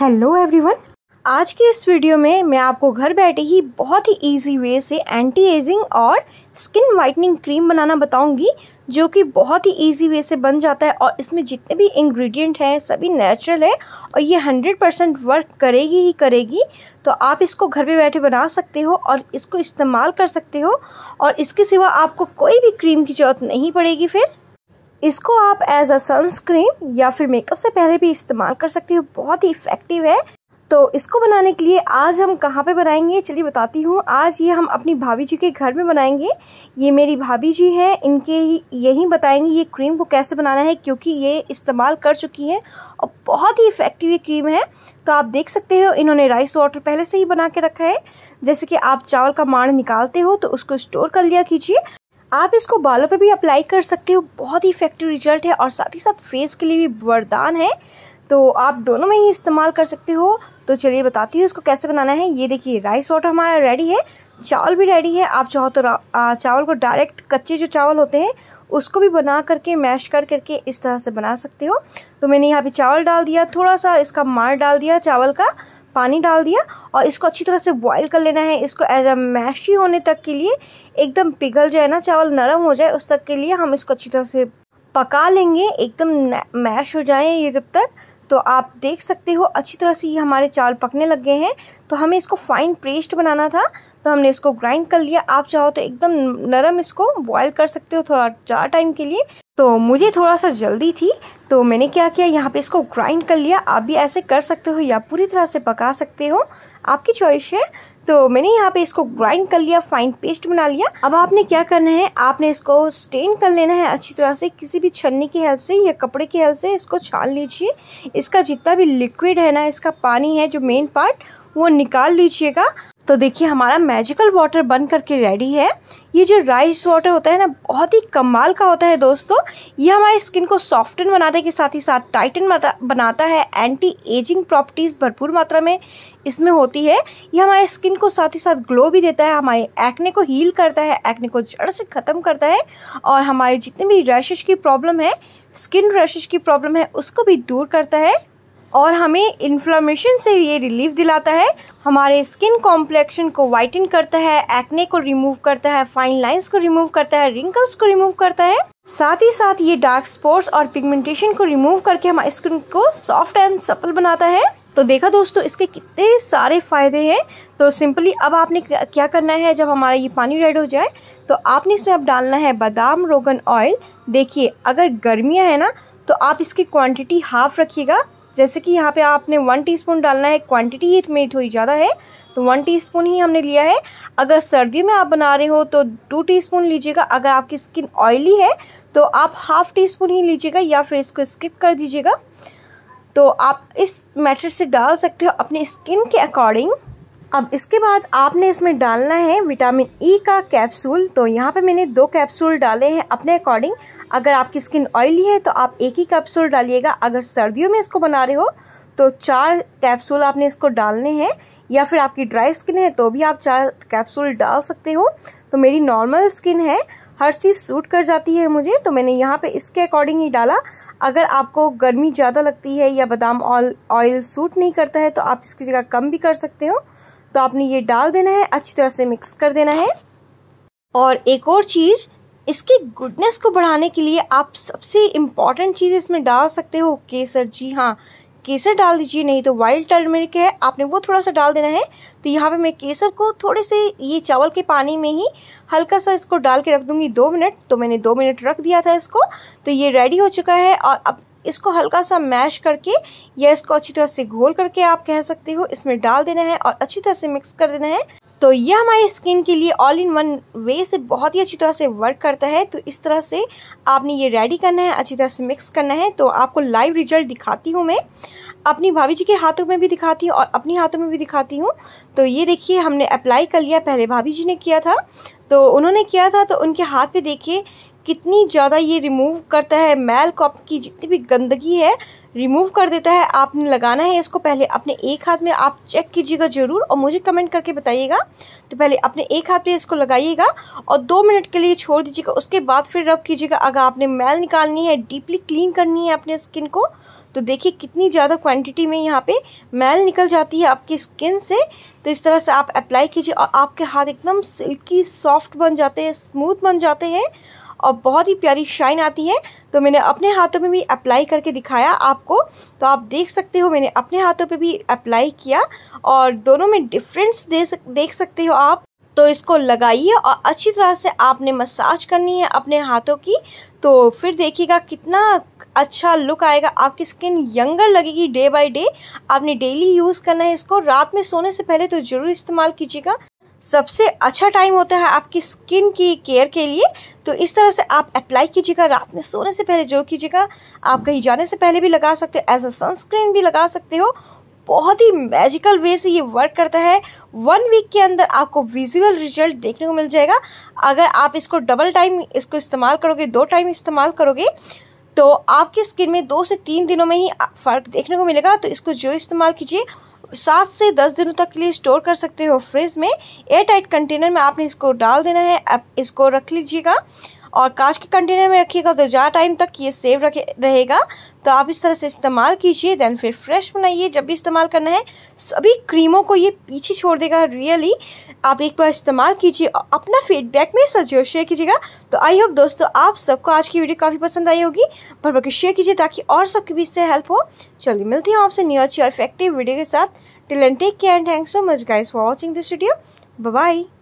hello everyone आज के इस वीडियो में मैं आपको घर बैठे ही बहुत ही इजी वे से एंटी एजिंग और स्किन वाइटनिंग क्रीम बनाना बताऊंगी जो कि बहुत ही इजी वे से बन जाता है और इसमें जितने भी इंग्रेडिएंट हैं सभी नेचुरल है और ये 100 परसेंट वर्क करेगी ही करेगी तो आप इसको घर पे बैठे बना सकते हो और इसको इस्तेमाल कर सकते हो और इसके सिवा आपको कोई भी क्रीम की ज़रूरत नहीं पड़ेगी फिर इसको आप एज अ सनस्क्रीन या फिर मेकअप से पहले भी इस्तेमाल कर सकते हो बहुत ही इफ़ेक्टिव है तो इसको बनाने के लिए आज हम कहाँ पे बनाएंगे चलिए बताती हूँ आज ये हम अपनी भाभी जी के घर में बनाएंगे ये मेरी भाभी जी हैं इनके ही यही बताएंगे ये क्रीम को कैसे बनाना है क्योंकि ये इस्तेमाल कर चुकी हैं और बहुत ही इफ़ेक्टिव ये क्रीम है तो आप देख सकते हो इन्होंने राइस वाटर पहले से ही बना के रखा है जैसे कि आप चावल का माड़ निकालते हो तो उसको स्टोर कर लिया कीजिए आप इसको बालों पे भी अप्लाई कर सकते हो बहुत ही इफेक्टिव रिजल्ट है और साथ ही साथ फेस के लिए भी वरदान है तो आप दोनों में ही इस्तेमाल कर सकते हो तो चलिए बताती हूँ इसको कैसे बनाना है ये देखिए राइस वाटर हमारा रेडी है चावल भी रेडी है आप चाहो तो आ, चावल को डायरेक्ट कच्चे जो चावल होते हैं उसको भी बना करके मैश कर करके इस तरह से बना सकते हो तो मैंने यहाँ पे चावल डाल दिया थोड़ा सा इसका मार डाल दिया चावल का पानी डाल दिया और इसको अच्छी तरह से बॉईल कर लेना है इसको एज अ मैश ही होने तक के लिए एकदम पिघल जाए ना चावल नरम हो जाए उस तक के लिए हम इसको अच्छी तरह से पका लेंगे एकदम मैश हो जाए ये जब तक तो आप देख सकते हो अच्छी तरह से ये हमारे चावल पकने लग गए हैं तो हमें इसको फाइन पेस्ट बनाना था तो हमने इसको ग्राइंड कर लिया आप चाहो तो एकदम नरम इसको बॉयल कर सकते हो थोड़ा ज़्यादा टाइम के लिए तो मुझे थोड़ा सा जल्दी थी तो मैंने क्या किया यहाँ पे इसको ग्राइंड कर लिया आप भी ऐसे कर सकते हो या पूरी तरह से पका सकते हो आपकी चॉइस है तो मैंने यहाँ पे इसको ग्राइंड कर लिया फाइन पेस्ट बना लिया अब आपने क्या करना है आपने इसको स्टेन कर लेना है अच्छी तरह से किसी भी छन्नी की हेल्प से या कपड़े की हेल्प से इसको छान लीजिए इसका जितना भी लिक्विड है ना इसका पानी है जो मेन पार्ट वो निकाल लीजिएगा तो देखिए हमारा मैजिकल वाटर बन करके रेडी है ये जो राइस वाटर होता है ना बहुत ही कमाल का होता है दोस्तों ये हमारे स्किन को सॉफ्टन बनाने के साथ ही साथ टाइटन बनाता है एंटी एजिंग प्रॉपर्टीज़ भरपूर मात्रा में इसमें होती है ये हमारे स्किन को साथ ही साथ ग्लो भी देता है हमारे एक्ने को हील करता है एक्ने को जड़ से ख़त्म करता है और हमारे जितने भी रैशेज की प्रॉब्लम है स्किन रैशेज की प्रॉब्लम है उसको भी दूर करता है और हमें इन्फ्लामेशन से ये रिलीफ दिलाता है हमारे स्किन कॉम्प्लेक्शन को वाइटन करता है एक्ने को रिमूव करता है फाइन लाइंस को रिमूव करता है रिंकल्स को रिमूव करता है साथ ही साथ ये डार्क स्पॉट्स और पिगमेंटेशन को रिमूव करके हमारे स्किन को सॉफ्ट एंड सपल बनाता है तो देखा दोस्तों इसके कितने सारे फायदे हैं तो सिंपली अब आपने क्या करना है जब हमारा ये पानी रेड हो जाए तो आपने इसमें अब डालना है बादाम रोगन ऑयल देखिए अगर गर्मियाँ है ना तो आप इसकी क्वांटिटी हाफ रखिएगा जैसे कि यहाँ पे आपने वन टीस्पून डालना है क्वांटिटी ये थोड़ी ज़्यादा है तो वन टीस्पून ही हमने लिया है अगर सर्दियों में आप बना रहे हो तो टू टीस्पून लीजिएगा अगर आपकी स्किन ऑयली है तो आप हाफ टी स्पून ही लीजिएगा या फिर इसको स्किप कर दीजिएगा तो आप इस मेथड से डाल सकते हो अपने स्किन के अकॉर्डिंग अब इसके बाद आपने इसमें डालना है विटामिन ई e का कैप्सूल तो यहाँ पे मैंने दो कैप्सूल डाले हैं अपने अकॉर्डिंग अगर आपकी स्किन ऑयली है तो आप एक ही कैप्सूल डालिएगा अगर सर्दियों में इसको बना रहे हो तो चार कैप्सूल आपने इसको डालने हैं या फिर आपकी ड्राई स्किन है तो भी आप चार कैप्सूल डाल सकते हो तो मेरी नॉर्मल स्किन है हर चीज़ सूट कर जाती है मुझे तो मैंने यहाँ पे इसके अकॉर्डिंग ही डाला अगर आपको गर्मी ज़्यादा लगती है या बादाम ऑयल ऑयल सूट नहीं करता है तो आप इसकी जगह कम भी कर सकते हो तो आपने ये डाल देना है अच्छी तरह से मिक्स कर देना है और एक और चीज़ इसकी गुडनेस को बढ़ाने के लिए आप सबसे इम्पॉर्टेंट चीज़ इसमें डाल सकते हो केसर जी हाँ केसर डाल दीजिए नहीं तो वाइल्ड टर्मेरिक है आपने वो थोड़ा सा डाल देना है तो यहाँ पे मैं केसर को थोड़े से ये चावल के पानी में ही हल्का सा इसको डाल के रख दूँगी दो मिनट तो मैंने दो मिनट रख दिया था इसको तो ये रेडी हो चुका है और अब इसको हल्का सा मैश करके या इसको अच्छी तरह से घोल करके आप कह सकते हो इसमें डाल देना है और अच्छी तरह से मिक्स कर देना है तो यह हमारी स्किन के लिए ऑल इन वन वे से बहुत ही अच्छी तरह से वर्क करता है तो इस तरह से आपने ये रेडी करना है अच्छी तरह से मिक्स करना है तो आपको लाइव रिजल्ट दिखाती हूँ मैं अपनी भाभी जी के हाथों में भी दिखाती हूँ और अपने हाथों में भी दिखाती हूँ तो ये देखिए हमने अप्लाई कर लिया पहले भाभी जी ने किया था तो उन्होंने किया था तो उनके हाथ पे देखिए कितनी ज़्यादा ये रिमूव करता है मैल को आपकी जितनी भी गंदगी है रिमूव कर देता है आपने लगाना है इसको पहले अपने एक हाथ में आप चेक कीजिएगा ज़रूर और मुझे कमेंट करके बताइएगा तो पहले अपने एक हाथ में इसको लगाइएगा और दो मिनट के लिए छोड़ दीजिएगा उसके बाद फिर रब कीजिएगा अगर आपने मैल निकालनी है डीपली क्लीन करनी है अपने स्किन को तो देखिए कितनी ज़्यादा क्वांटिटी में यहाँ पे मैल निकल जाती है आपकी स्किन से तो इस तरह से आप अप्लाई कीजिए और आपके हाथ एकदम सिल्की सॉफ्ट बन जाते हैं स्मूथ बन जाते हैं और बहुत ही प्यारी शाइन आती है तो मैंने अपने हाथों में भी अप्लाई करके दिखाया आपको तो आप देख सकते हो मैंने अपने हाथों पे भी अप्लाई किया और दोनों में डिफरेंस दे सक, देख सकते हो आप तो इसको लगाइए और अच्छी तरह से आपने मसाज करनी है अपने हाथों की तो फिर देखिएगा कितना अच्छा लुक आएगा आपकी स्किन यंगर लगेगी डे बाय डे आपने डेली यूज़ करना है इसको रात में सोने से पहले तो ज़रूर इस्तेमाल कीजिएगा सबसे अच्छा टाइम होता है आपकी स्किन की केयर के लिए तो इस तरह से आप अप्लाई कीजिएगा रात में सोने से पहले जो कीजिएगा आप कहीं जाने से पहले भी लगा सकते हो एज अ सनस्क्रीन भी लगा सकते हो बहुत ही मैजिकल वे से ये वर्क करता है वन वीक के अंदर आपको विजुअल रिजल्ट देखने को मिल जाएगा अगर आप इसको डबल टाइम इसको इस्तेमाल करोगे दो टाइम इस्तेमाल करोगे तो आपकी स्किन में दो से तीन दिनों में ही फ़र्क देखने को मिलेगा तो इसको जो इस्तेमाल कीजिए सात से दस दिनों तक के लिए स्टोर कर सकते हो फ्रिज में एयर टाइट कंटेनर में आपने इसको डाल देना है आप इसको रख लीजिएगा और कांच के कंटेनर में रखिएगा तो ज़्यादा टाइम तक ये सेव रखे रहेगा तो आप इस तरह से इस्तेमाल कीजिए देन फिर फ्रेश बनाइए जब भी इस्तेमाल करना है सभी क्रीमों को ये पीछे छोड़ देगा रियली आप एक बार इस्तेमाल कीजिए और अपना फीडबैक में सजिए शेयर कीजिएगा तो आई होप दोस्तों आप सबको आज की वीडियो काफ़ी पसंद आई होगी भर भर के शेयर कीजिए ताकि और सबके बीच से हेल्प हो चलिए मिलती हूँ आपसे न्यू अच्छी और इफेक्टिव वीडियो के साथ till end take care and thanks so much guys for watching this video bye